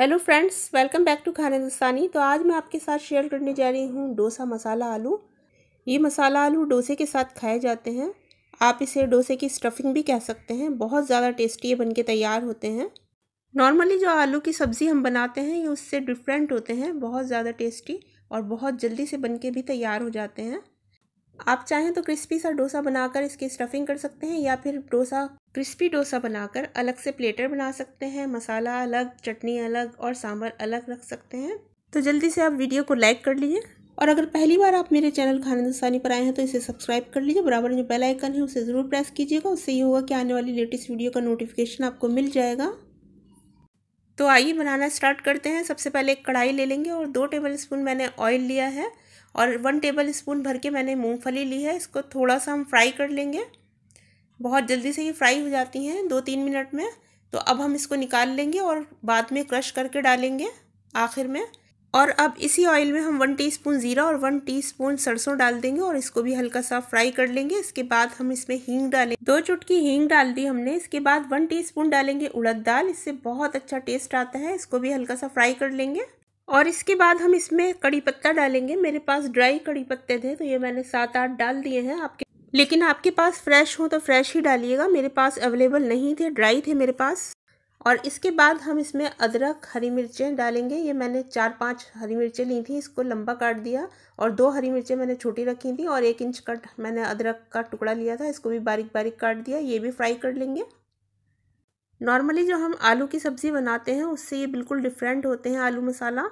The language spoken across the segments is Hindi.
hello friends welcome back to Khana Hindustani तो आज मैं आपके साथ शेयर करने जा रही हूँ डोसा मसाला आलू ये मसाला आलू डोसे के साथ खाए जाते हैं आप इसे डोसे की स्टफिंग भी कह सकते हैं बहुत ज़्यादा टेस्टी बन के तैयार होते हैं नॉर्मली जो आलू की सब्ज़ी हम बनाते हैं ये उससे डिफरेंट होते हैं बहुत ज़्यादा टेस्टी और बहुत जल्दी से बन के भी तैयार हो जाते हैं आप चाहें तो क्रिस्पी सा डोसा बनाकर इसकी स्टफिंग कर सकते हैं या फिर डोसा क्रिस्पी डोसा बनाकर अलग से प्लेटर बना सकते हैं मसाला अलग चटनी अलग और सांभर अलग रख सकते हैं तो जल्दी से आप वीडियो को लाइक कर लीजिए और अगर पहली बार आप मेरे चैनल खाना हिंदुस्तानी पर आए हैं तो इसे सब्सक्राइब कर लीजिए बराबर जो बेल आइकन है उसे ज़रूर प्रेस कीजिएगा उससे ये होगा कि आने वाली लेटेस्ट वीडियो का नोटिफिकेशन आपको मिल जाएगा तो आइए बनाना स्टार्ट करते हैं सबसे पहले एक कढ़ाई ले लेंगे और दो टेबल स्पून मैंने ऑयल लिया है और वन टेबल स्पून भर के मैंने मूंगफली ली है इसको थोड़ा सा हम फ्राई कर लेंगे बहुत जल्दी से ये फ्राई हो जाती हैं दो तीन मिनट में तो अब हम इसको निकाल लेंगे और बाद में क्रश करके डालेंगे आखिर में और अब इसी ऑयल में हम वन टीस्पून ज़ीरा और वन टीस्पून सरसों डाल देंगे और इसको भी हल्का सा फ्राई कर लेंगे इसके बाद हम इसमें हींग डालेंगे दो चुटकी हींग डाल दी हमने इसके बाद वन टीस्पून डालेंगे उड़द दाल इससे बहुत अच्छा टेस्ट आता है इसको भी हल्का सा फ्राई कर लेंगे और इसके बाद हम इसमें कड़ी पत्ता डालेंगे मेरे पास ड्राई कड़ी पत्ते थे तो ये मैंने सात आठ डाल दिए हैं आपके लेकिन आपके पास फ्रेश हो तो फ्रेश ही डालिएगा मेरे पास अवेलेबल नहीं थे ड्राई थे मेरे पास और इसके बाद हम इसमें अदरक हरी मिर्चें डालेंगे ये मैंने चार पांच हरी मिर्चें ली थी इसको लंबा काट दिया और दो हरी मिर्चें मैंने छोटी रखी थी और एक इंच कट मैंने अदरक का टुकड़ा लिया था इसको भी बारीक बारीक काट दिया ये भी फ्राई कर लेंगे नॉर्मली जो हम आलू की सब्ज़ी बनाते हैं उससे ये बिल्कुल डिफरेंट होते हैं आलू मसाला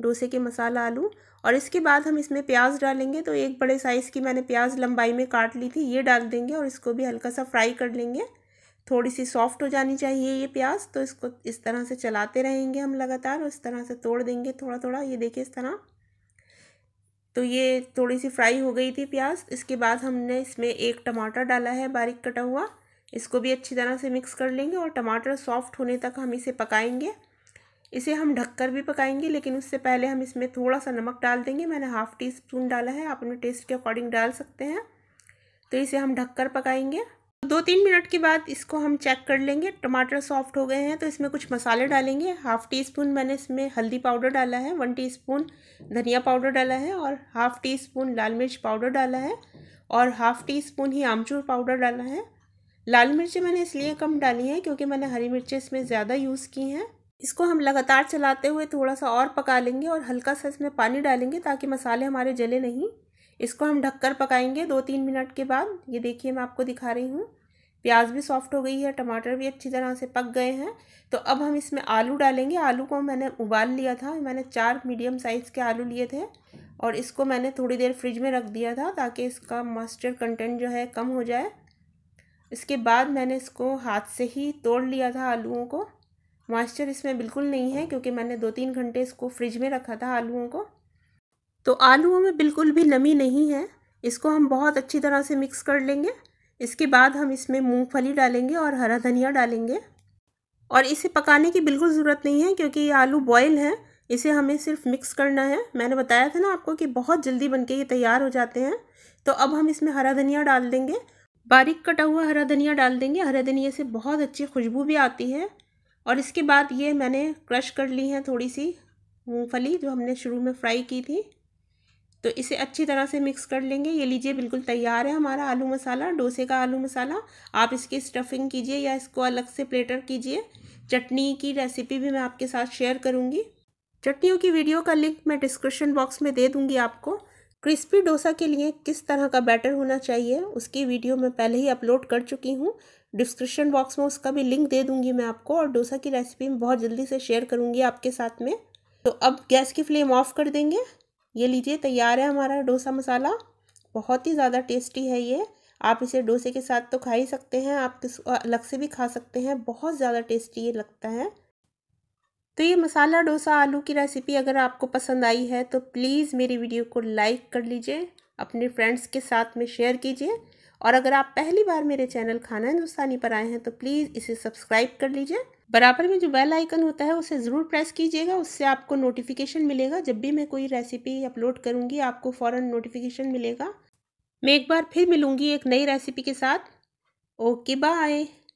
डोसे के मसाला आलू और इसके बाद हम इसमें प्याज डालेंगे तो एक बड़े साइज़ की मैंने प्याज लंबाई में काट ली थी ये डाल देंगे और इसको भी हल्का सा फ्राई कर लेंगे थोड़ी सी सॉफ्ट हो जानी चाहिए ये प्याज तो इसको इस तरह से चलाते रहेंगे हम लगातार और इस तरह से तोड़ देंगे थोड़ा थोड़ा ये देखिए इस तरह तो ये थोड़ी सी फ्राई हो गई थी प्याज इसके बाद हमने इसमें एक टमाटर डाला है बारीक कटा हुआ इसको भी अच्छी तरह से मिक्स कर लेंगे और टमाटर सॉफ्ट होने तक हम इसे पकाएंगे इसे हम ढककर भी पकाएंगे लेकिन उससे पहले हम इसमें थोड़ा सा नमक डाल देंगे मैंने हाफ़ टी स्पून डाला है आप अपने टेस्ट के अकॉर्डिंग डाल सकते हैं तो इसे हम ढककर पकाएंगे दो तीन मिनट के बाद इसको हम चेक कर लेंगे टमाटर सॉफ्ट हो गए हैं तो इसमें कुछ मसाले डालेंगे हाफ़ टी स्पून मैंने इसमें हल्दी पाउडर डाला है वन टी स्पून धनिया पाउडर डाला है और हाफ़ टी स्पून लाल मिर्च पाउडर डाला है और हाफ़ टी स्पून ही आमचूर पाउडर डाला है लाल मिर्चें मैंने इसलिए कम डाली हैं क्योंकि मैंने हरी मिर्चें इसमें ज़्यादा यूज़ की हैं इसको हम लगातार चलाते हुए थोड़ा सा और पका लेंगे और हल्का सा इसमें पानी डालेंगे ताकि मसाले हमारे जले नहीं इसको हम ढककर पकाएंगे दो तीन मिनट के बाद ये देखिए मैं आपको दिखा रही हूँ प्याज भी सॉफ्ट हो गई है टमाटर भी अच्छी तरह से पक गए हैं तो अब हम इसमें आलू डालेंगे आलू को मैंने उबाल लिया था मैंने चार मीडियम साइज़ के आलू लिए थे और इसको मैंने थोड़ी देर फ्रिज में रख दिया था ताकि इसका मॉइस्चर कंटेंट जो है कम हो जाए इसके बाद मैंने इसको हाथ से ही तोड़ लिया था आलूओं को मॉइस्चर इसमें बिल्कुल नहीं है क्योंकि मैंने दो तीन घंटे इसको फ्रिज में रखा था आलूओं को तो आलूओं में बिल्कुल भी नमी नहीं है इसको हम बहुत अच्छी तरह से मिक्स कर लेंगे इसके बाद हम इसमें मूंगफली डालेंगे और हरा धनिया डालेंगे और इसे पकाने की बिल्कुल ज़रूरत नहीं है क्योंकि ये आलू बॉयल है इसे हमें सिर्फ मिक्स करना है मैंने बताया था ना आपको कि बहुत जल्दी बनके ये तैयार हो जाते हैं तो अब हम इसमें हरा धनिया डाल देंगे बारीक कटा हुआ हरा धनिया डाल देंगे हरा धनिया से बहुत अच्छी खुशबू भी आती है और इसके बाद ये मैंने क्रश कर ली है थोड़ी सी मूँगफली जो हमने शुरू में फ्राई की थी तो इसे अच्छी तरह से मिक्स कर लेंगे ये लीजिए बिल्कुल तैयार है हमारा आलू मसाला डोसे का आलू मसाला आप इसकी स्टफिंग कीजिए या इसको अलग से प्लेटर कीजिए चटनी की रेसिपी भी मैं आपके साथ शेयर करूँगी चटनियों की वीडियो का लिंक मैं डिस्क्रिप्शन बॉक्स में दे दूँगी आपको क्रिस्पी डोसा के लिए किस तरह का बैटर होना चाहिए उसकी वीडियो मैं पहले ही अपलोड कर चुकी हूँ डिस्क्रिप्शन बॉक्स में उसका भी लिंक दे दूँगी मैं आपको और डोसा की रेसिपी मैं बहुत जल्दी से शेयर करूँगी आपके साथ में तो अब गैस की फ्लेम ऑफ कर देंगे ये लीजिए तैयार है हमारा डोसा मसाला बहुत ही ज़्यादा टेस्टी है ये आप इसे डोसे के साथ तो खा ही सकते हैं आप किस अलग से भी खा सकते हैं बहुत ज़्यादा टेस्टी ये लगता है तो ये मसाला डोसा आलू की रेसिपी अगर आपको पसंद आई है तो प्लीज़ मेरी वीडियो को लाइक कर लीजिए अपने फ्रेंड्स के साथ में शेयर कीजिए और अगर आप पहली बार मेरे चैनल खाना हिंदुस्तानी पर आए हैं तो प्लीज़ इसे सब्सक्राइब कर लीजिए बराबर में जो बेल आइकन होता है उसे ज़रूर प्रेस कीजिएगा उससे आपको नोटिफिकेशन मिलेगा जब भी मैं कोई रेसिपी अपलोड करूँगी आपको फ़ौर नोटिफिकेशन मिलेगा मैं एक बार फिर मिलूँगी एक नई रेसिपी के साथ ओके बाय